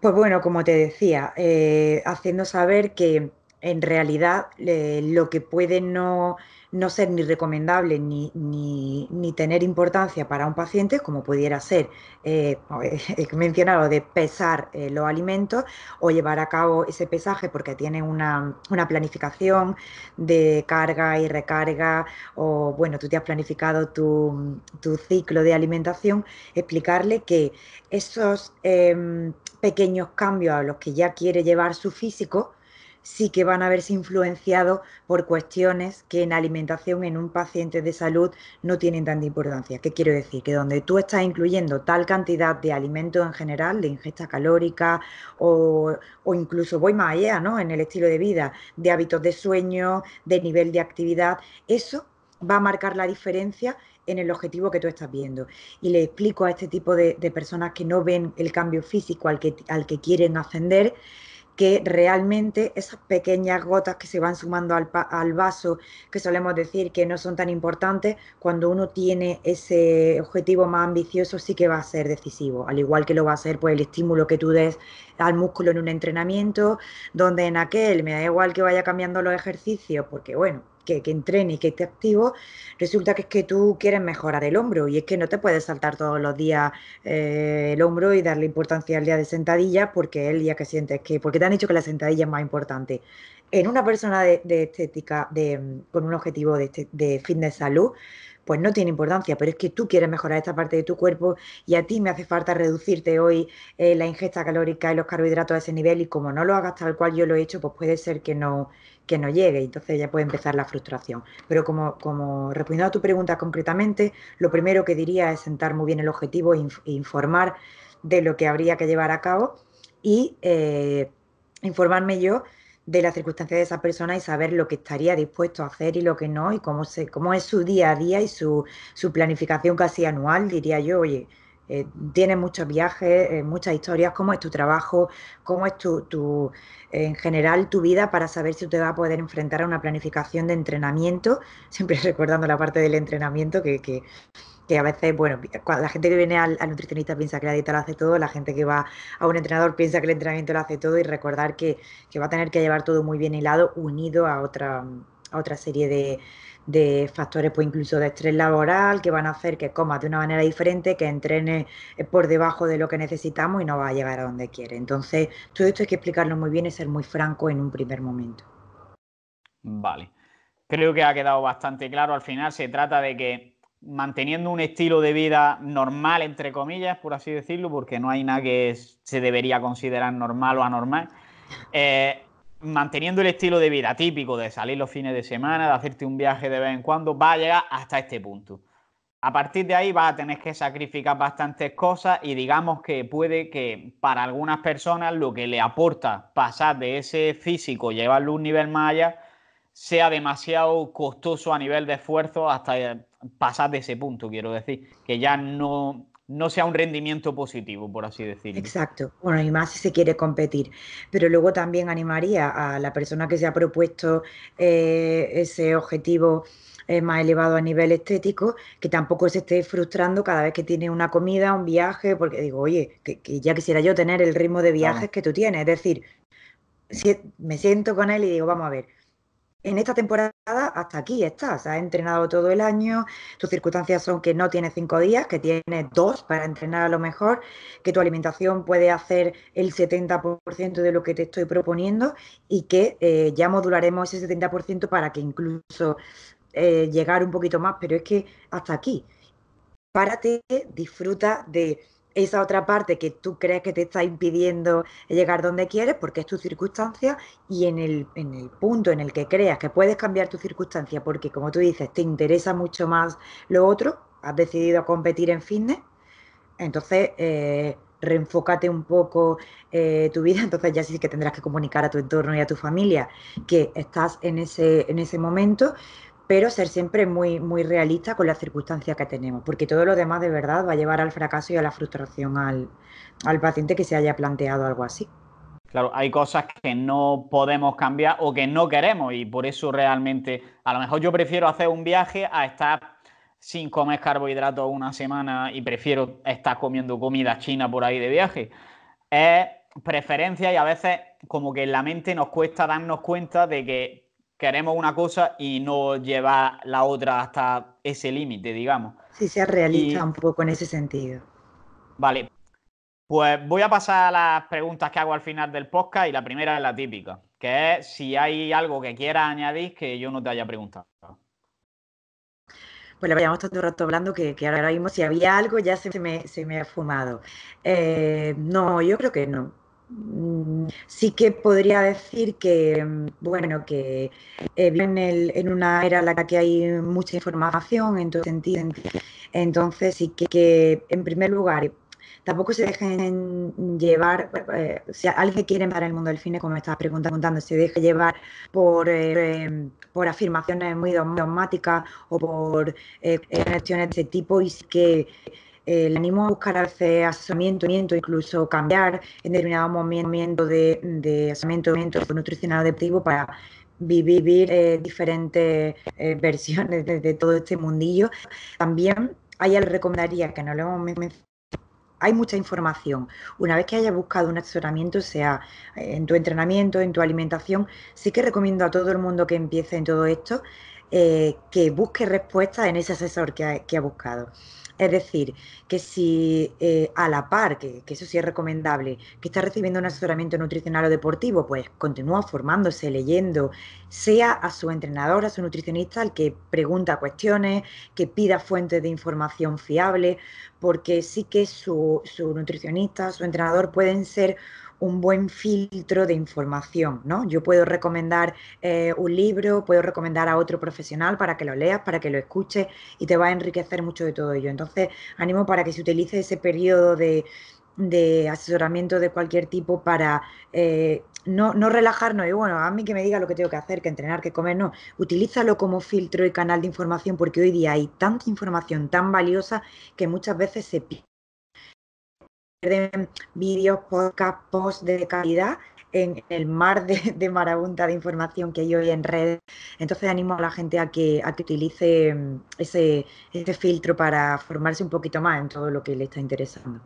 Pues bueno, como te decía, eh, haciendo saber que en realidad eh, lo que puede no no ser ni recomendable ni, tener importancia para un paciente, como pudiera ser eh, he mencionado de pesar eh, los alimentos o llevar a cabo ese pesaje porque tiene una, planificación de carga y recarga o, bueno, tú te has planificado tu, ciclo de alimentación, explicarle que esos em, pequeños cambios a los que ya quiere llevar su físico, sí que van a verse influenciados por cuestiones que en alimentación en un paciente de salud no tienen tanta importancia. ¿Qué quiero decir? Que donde tú estás incluyendo tal cantidad de alimentos en general, de ingesta calórica o, incluso voy más allá, ¿no? En el estilo de vida, de hábitos de sueño, de nivel de actividad, eso va a marcar la diferencia en el objetivo que tú estás viendo. Y le explico a este tipo de, personas que no ven el cambio físico al al que quieren ascender, que realmente esas pequeñas gotas que se van sumando al, vaso, que solemos decir que no son tan importantes, cuando uno tiene ese objetivo más ambicioso sí que va a ser decisivo, al igual que lo va a ser pues, el estímulo que tú des al músculo en un entrenamiento, donde en aquel me da igual que vaya cambiando los ejercicios, porque bueno, que, que entrene y que esté activo, resulta que es que tú quieres mejorar el hombro y es que no te puedes saltar todos los días eh, el hombro y darle importancia al día de sentadilla porque es el día que sientes que, porque te han dicho que la sentadilla es más importante. En una persona de, estética, con un objetivo de, este, de fitness salud, pues no tiene importancia, pero es que tú quieres mejorar esta parte de tu cuerpo y a ti me hace falta reducirte hoy eh, la ingesta calórica y los carbohidratos a ese nivel y como no lo hagas tal cual yo lo he hecho, pues puede ser que no, que no llegue. Entonces ya puede empezar la frustración. Pero como, como respondiendo a tu pregunta concretamente, lo primero que diría es sentar muy bien el objetivo e, e informar de lo que habría que llevar a cabo y eh, informarme yo de la circunstancia de esa persona y saber lo que estaría dispuesto a hacer y lo que no, y cómo, se, cómo es su día a día y su, su planificación casi anual, diría yo, oye, eh, tienes muchos viajes, eh, muchas historias, cómo es tu trabajo, cómo es tu, en general tu vida para saber si te va a poder enfrentar a una planificación de entrenamiento, siempre recordando la parte del entrenamiento que, a veces, bueno, la gente que viene al, nutricionista piensa que la dieta lo hace todo, la gente que va a un entrenador piensa que el entrenamiento lo hace todo y recordar que, va a tener que llevar todo muy bien hilado, unido a otra, a otra serie de, de factores pues incluso de estrés laboral que van a hacer que comas de una manera diferente, que entrene eh, por debajo de lo que necesitamos y no va a llegar a donde quiere. Entonces, todo esto hay que explicarlo muy bien y ser muy franco en un primer momento. Vale. Creo que ha quedado bastante claro. Al final se trata de que manteniendo un estilo de vida normal, entre comillas, por así decirlo, porque no hay nada que se debería considerar normal o anormal. Eh, manteniendo el estilo de vida típico de salir los fines de semana, de hacerte un viaje de vez en cuando, va a llegar hasta este punto. A partir de ahí vas a tener que sacrificar bastantes cosas y digamos que puede que para algunas personas lo que le aporta pasar de ese físico, llevarlo un nivel más allá, sea demasiado costoso a nivel de esfuerzo hasta eh, pasar de ese punto, quiero decir, que ya no no sea un rendimiento positivo, por así decirlo. Exacto. Bueno, y más si se quiere competir. Pero luego también animaría a la persona que se ha propuesto eh, ese objetivo eh, más elevado a nivel estético, que tampoco se esté frustrando cada vez que tiene una comida, un viaje, porque digo, oye, que, ya quisiera yo tener el ritmo de viajes que tú tienes. Es decir, si me siento con él y digo, vamos a ver, en esta temporada hasta aquí estás, has entrenado todo el año, tus circunstancias son que no tienes cinco días, que tienes dos para entrenar a lo mejor, que tu alimentación puede hacer el 70% de lo que te estoy proponiendo y que eh, ya modularemos ese 70% para que incluso eh, llegar un poquito más, pero es que hasta aquí. Párate, disfruta de esa otra parte que tú crees que te está impidiendo llegar donde quieres, porque es tu circunstancia, y en el, punto en el que creas que puedes cambiar tu circunstancia, porque como tú dices, te interesa mucho más lo otro, has decidido competir en fitness, entonces eh, reenfócate un poco eh, tu vida, entonces ya sí que tendrás que comunicar a tu entorno y a tu familia que estás en ese, en ese momento, pero ser siempre muy, muy realista con las circunstancias que tenemos, porque todo lo demás de verdad va a llevar al fracaso y a la frustración al, al paciente que se haya planteado algo así. Claro, hay cosas que no podemos cambiar o que no queremos y por eso realmente a lo mejor yo prefiero hacer un viaje a estar sin comer carbohidratos una semana y prefiero estar comiendo comida china por ahí de viaje. Es preferencia y a veces como que en la mente nos cuesta darnos cuenta de que queremos una cosa y no llevar la otra hasta ese límite, digamos. Sí, sea realista un poco en ese sentido. Vale, pues voy a pasar a las preguntas que hago al final del podcast y la primera es la típica, que es si hay algo que quieras añadir que yo no te haya preguntado. Pues le vayamos tanto rato hablando que, ahora mismo si había algo ya se me, se me ha fumado. Eh, no, yo creo que no sí que podría decir que, bueno, que eh, en, una era en la que hay mucha información, en todo sentido, entonces sí que, en primer lugar, tampoco se dejen llevar, eh, si alguien quiere entrar el mundo del cine, como me estás preguntando, se deje llevar por, eh, por afirmaciones muy dogmáticas o por cuestiones de ese tipo y sí que el eh, le animo a buscar a asesoramiento, incluso cambiar en determinado momento de, de asesoramiento nutricional adaptivo para vivir eh, diferentes eh, versiones de, todo este mundillo. También a ella le recomendaría, que no lo hemos mencionado, hay mucha información. Una vez que haya buscado un asesoramiento, sea en tu entrenamiento, en tu alimentación, sí que recomiendo a todo el mundo que empiece en todo esto que busque respuesta en ese asesor que ha buscado. Es decir, que si eh, a la par, que, eso sí es recomendable, que está recibiendo un asesoramiento nutricional o deportivo, pues continúa formándose, leyendo, sea a su entrenador, a su nutricionista, el que pregunta cuestiones, que pida fuentes de información fiable, porque sí que su nutricionista, su entrenador pueden ser un buen filtro de información, ¿no? Yo puedo recomendar eh, un libro, puedo recomendar a otro profesional para que lo leas, para que lo escuches y te va a enriquecer mucho de todo ello. Entonces, animo para que se utilice ese periodo de, asesoramiento de cualquier tipo para eh, no, relajarnos y bueno, a mí que me diga lo que tengo que hacer, que entrenar, que comer, no, utilízalo como filtro y canal de información porque hoy día hay tanta información tan valiosa que muchas veces se de vídeos, podcast, posts de calidad en el mar de, de, marabunta de información que hay hoy en red. Entonces animo a la gente a que, a que utilice mm, ese, filtro para formarse un poquito más en todo lo que le está interesando.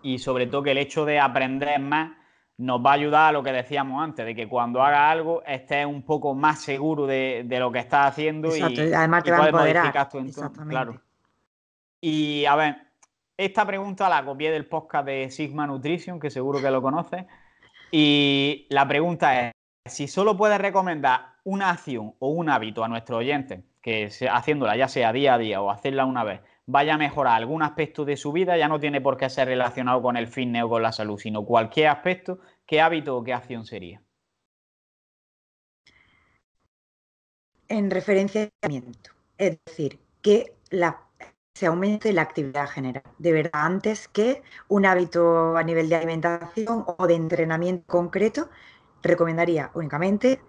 Y sobre todo que el hecho de aprender más nos va a ayudar a lo que decíamos antes, de que cuando haga algo esté un poco más seguro de, lo que estás haciendo y, además te va a empoderar. Exactamente. Claro. Y a ver, esta pregunta la copié del podcast de Sigma Nutrition, que seguro que lo conoces. Y la pregunta es, si solo puedes recomendar una acción o un hábito a nuestro oyente, que haciéndola ya sea día a día o hacerla una vez, vaya a mejorar algún aspecto de su vida, ya no tiene por qué ser relacionado con el fitness o con la salud, sino cualquier aspecto, ¿qué hábito o qué acción sería? En referencia al Es decir, que las se aumente la actividad general, de verdad, antes que un hábito a nivel de alimentación o de entrenamiento concreto, recomendaría únicamente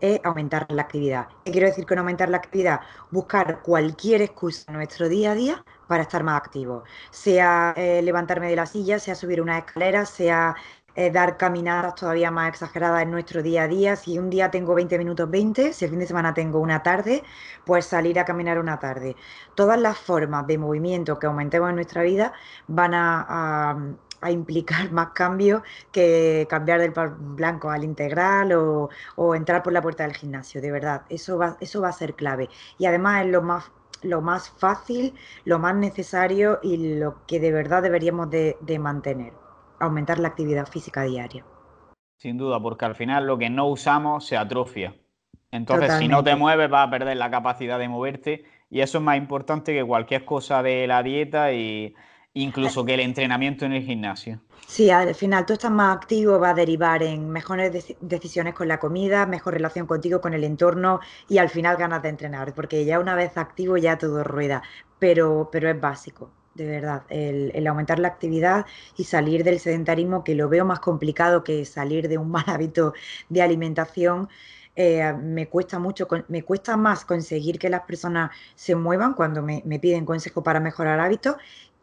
eh, aumentar la actividad. ¿Qué quiero decir con aumentar la actividad? Buscar cualquier excusa en nuestro día a día para estar más activo, sea eh, levantarme de la silla, sea subir una escalera, sea eh, dar caminadas todavía más exageradas en nuestro día a día. Si un día tengo 20 minutos 20, si el fin de semana tengo una tarde, pues salir a caminar una tarde. Todas las formas de movimiento que aumentemos en nuestra vida van a, implicar más cambios que cambiar del blanco al integral o, entrar por la puerta del gimnasio, de verdad. Eso va, eso va a ser clave. Y además es lo más lo más fácil, lo más necesario y lo que de verdad deberíamos de mantener aumentar la actividad física diaria. Sin duda, porque al final lo que no usamos se atrofia. Entonces, si no te mueves, vas a perder la capacidad de moverte y eso es más importante que cualquier cosa de la dieta e incluso que el entrenamiento en el gimnasio. Sí, al final tú estás más activo, va a derivar en mejores decisiones con la comida, mejor relación contigo, con el entorno y al final ganas de entrenar, porque ya una vez activo ya todo rueda, pero, pero es básico de verdad, el, aumentar la actividad y salir del sedentarismo, que lo veo más complicado que salir de un mal hábito de alimentación. Eh, me cuesta mucho, me cuesta más conseguir que las personas se muevan cuando me, piden consejo para mejorar hábitos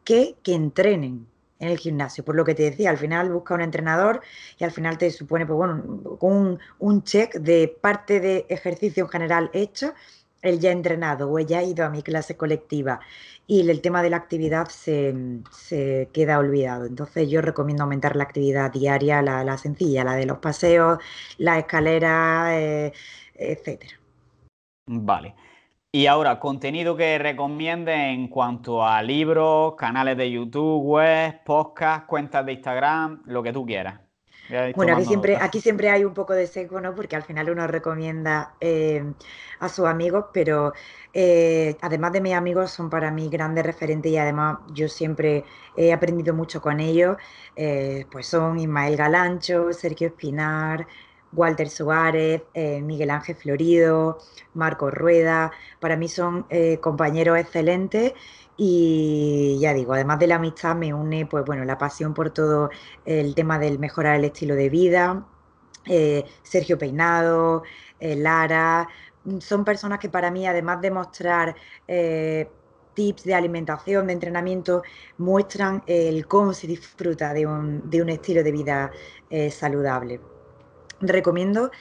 que que entrenen en el gimnasio. Por lo que te decía, al final busca un entrenador y al final te supone, pues bueno, un, un check de parte de ejercicio en general hecho él ya ha entrenado o ella ha ido a mi clase colectiva y el tema de la actividad se, queda olvidado. Entonces yo recomiendo aumentar la actividad diaria, la, sencilla, la de los paseos, la escalera, etc. Eh, etcétera. Vale. Y ahora, contenido que recomiende en cuanto a libros, canales de YouTube, web, podcast, cuentas de Instagram, lo que tú quieras. Bueno, aquí siempre, aquí siempre hay un poco de seco, ¿no? Porque al final uno recomienda eh, a sus amigos, pero eh, además de mis amigos son para mí grandes referentes y además yo siempre he aprendido mucho con ellos. Eh, pues son Ismael Galancho, Sergio Espinar, Walter Suárez, Miguel Ángel Florido, Marco Rueda. Para mí son compañeros excelentes y ya digo, además de la amistad me une pues bueno, la pasión por todo el tema del mejorar el estilo de vida, eh, Sergio Peinado, eh, Lara, mm, son personas que para mí además de mostrar eh, tips de alimentación, de entrenamiento, muestran el cómo se disfruta de un, de un estilo de vida saludable. Recomiendo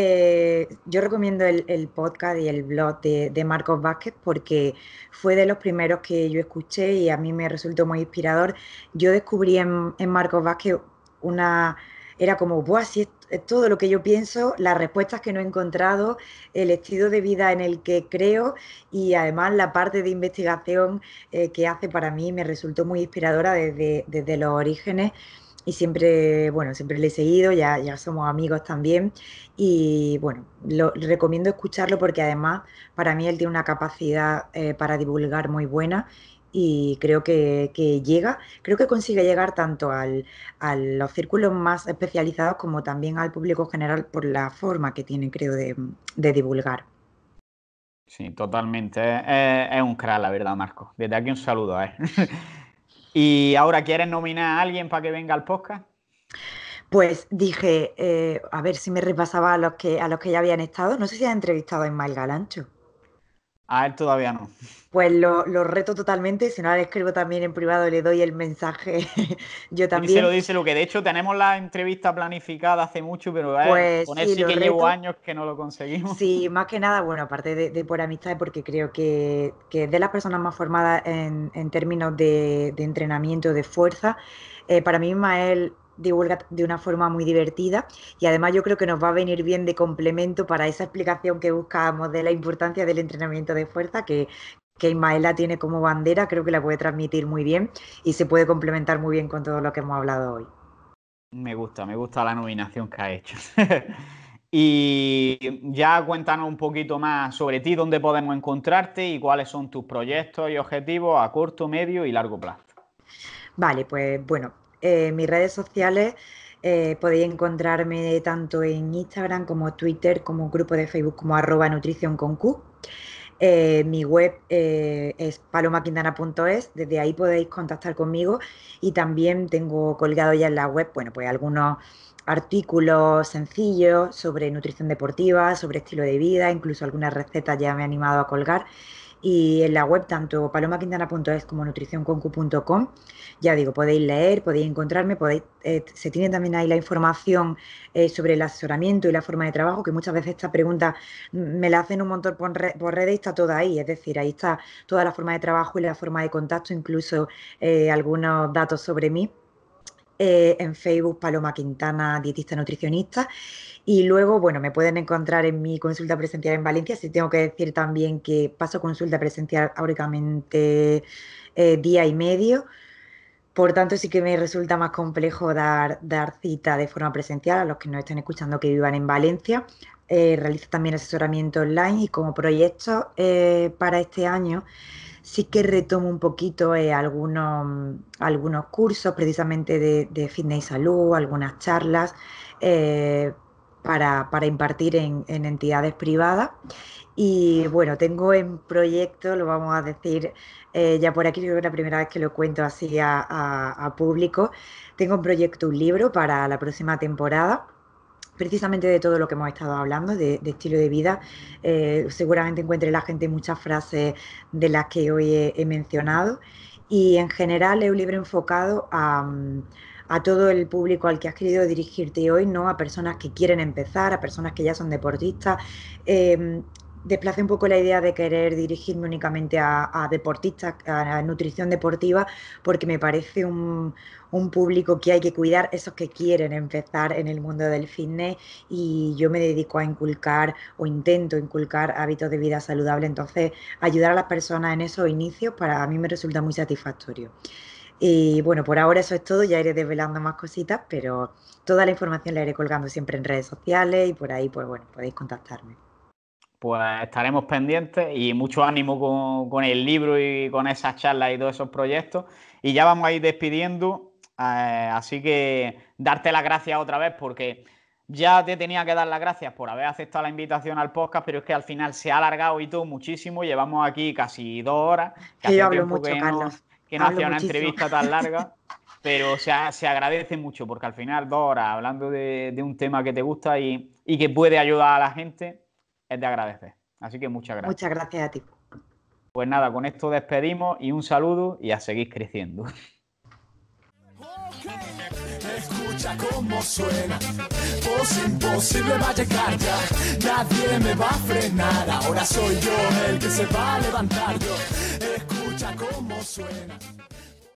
eh, yo recomiendo el, podcast y el blog de, Marcos Vázquez porque fue de los primeros que yo escuché y a mí me resultó muy inspirador. Yo descubrí en, Marcos Vázquez una... Era como, Buah, todo lo que yo pienso, las respuestas que no he encontrado, el estilo de vida en el que creo y además la parte de investigación eh, que hace para mí me resultó muy inspiradora desde, desde los orígenes y siempre, bueno, siempre le he seguido, ya, ya somos amigos también y bueno, lo, recomiendo escucharlo porque además para mí él tiene una capacidad eh, para divulgar muy buena y creo que, llega, creo que consigue llegar tanto al, a los círculos más especializados como también al público general por la forma que tiene, creo, de, divulgar. Sí, totalmente. Es, un crack, la verdad, Marco. Desde aquí un saludo. ¿eh? ¿Y ahora quieres nominar a alguien para que venga al podcast? Pues dije, eh, a ver si me repasaba a los que a los que ya habían estado. No sé si has entrevistado a Ismael Galancho. A él todavía no. Pues lo, reto totalmente, si no le escribo también en privado, y le doy el mensaje yo también. Y se lo dice lo que de hecho tenemos la entrevista planificada hace mucho, pero eh, pues con él llevo años que no lo conseguimos. Sí, más que nada, bueno, aparte de, por amistad, porque creo que, es de las personas más formadas en, términos de, entrenamiento, de fuerza. Eh, para mí, Mael de de una forma muy divertida y además yo creo que nos va a venir bien de complemento para esa explicación que buscábamos de la importancia del entrenamiento de fuerza que, que Ismaela tiene como bandera, creo que la puede transmitir muy bien y se puede complementar muy bien con todo lo que hemos hablado hoy. Me gusta, me gusta la nominación que ha hecho. y ya cuéntanos un poquito más sobre ti, dónde podemos encontrarte y cuáles son tus proyectos y objetivos a corto, medio y largo plazo. Vale, pues bueno, eh, mis redes sociales eh, podéis encontrarme tanto en Instagram como Twitter, como grupo de Facebook, como arroba nutrición eh, mi web es palomaquintana.es, desde ahí podéis contactar conmigo y también tengo colgado ya en la web, bueno, pues algunos artículos sencillos sobre nutrición deportiva, sobre estilo de vida, incluso algunas recetas ya me he animado a colgar y en la web tanto palomaquintana.es como nutricionconcu.com. Ya digo, podéis leer, podéis encontrarme, podéis, eh, se tiene también ahí la información eh, sobre el asesoramiento y la forma de trabajo, que muchas veces esta pregunta me la hacen un montón por, redes y está toda ahí, es decir, ahí está toda la forma de trabajo y la forma de contacto, incluso eh, algunos datos sobre mí. Eh, en Facebook Paloma Quintana, dietista nutricionista. Y luego, bueno, me pueden encontrar en mi consulta presencial en Valencia. si tengo que decir también que paso consulta presencial únicamente eh, día y medio. Por tanto, sí que me resulta más complejo dar, dar cita de forma presencial a los que nos están escuchando que vivan en Valencia. Eh, realizo también asesoramiento online y como proyecto para este año sí que retomo un poquito eh, algunos, mm, algunos cursos precisamente de, fitness y salud, algunas charlas eh, para, para, impartir en, entidades privadas. Y bueno, tengo en proyecto, lo vamos a decir eh, ya por aquí, creo que es la primera vez que lo cuento así a, a público, tengo en proyecto un libro para la próxima temporada precisamente de todo lo que hemos estado hablando, de, estilo de vida. Eh, seguramente encuentre la gente muchas frases de las que hoy he, mencionado. Y en general es un libro enfocado a, todo el público al que has querido dirigirte hoy, ¿no? A personas que quieren empezar, a personas que ya son deportistas. Eh, desplace un poco la idea de querer dirigirme únicamente a, deportistas, a, nutrición deportiva, porque me parece un, un, público que hay que cuidar, esos que quieren empezar en el mundo del fitness y yo me dedico a inculcar o intento inculcar hábitos de vida saludable, entonces ayudar a las personas en esos inicios para mí me resulta muy satisfactorio. Y bueno, por ahora eso es todo, ya iré desvelando más cositas, pero toda la información la iré colgando siempre en redes sociales y por ahí, pues bueno, podéis contactarme pues estaremos pendientes y mucho ánimo con, con el libro y con esas charlas y todos esos proyectos. Y ya vamos a ir despidiendo, eh, así que darte las gracias otra vez porque ya te tenía que dar las gracias por haber aceptado la invitación al podcast, pero es que al final se ha alargado y todo muchísimo, llevamos aquí casi dos horas, que, mucho, Carlos. no, que no hacía una entrevista tan larga. pero se agradece mucho porque al final dos horas hablando de, de un tema que te gusta y, y que puede ayudar a la gente, es de agradecer. Así que muchas gracias. Muchas gracias a ti. Pues nada, con esto despedimos y un saludo y a seguir creciendo. Escucha cómo suena, imposible va a llegar ya, nadie me va a frenar, ahora soy yo el que se va a levantar yo. Escucha cómo suena.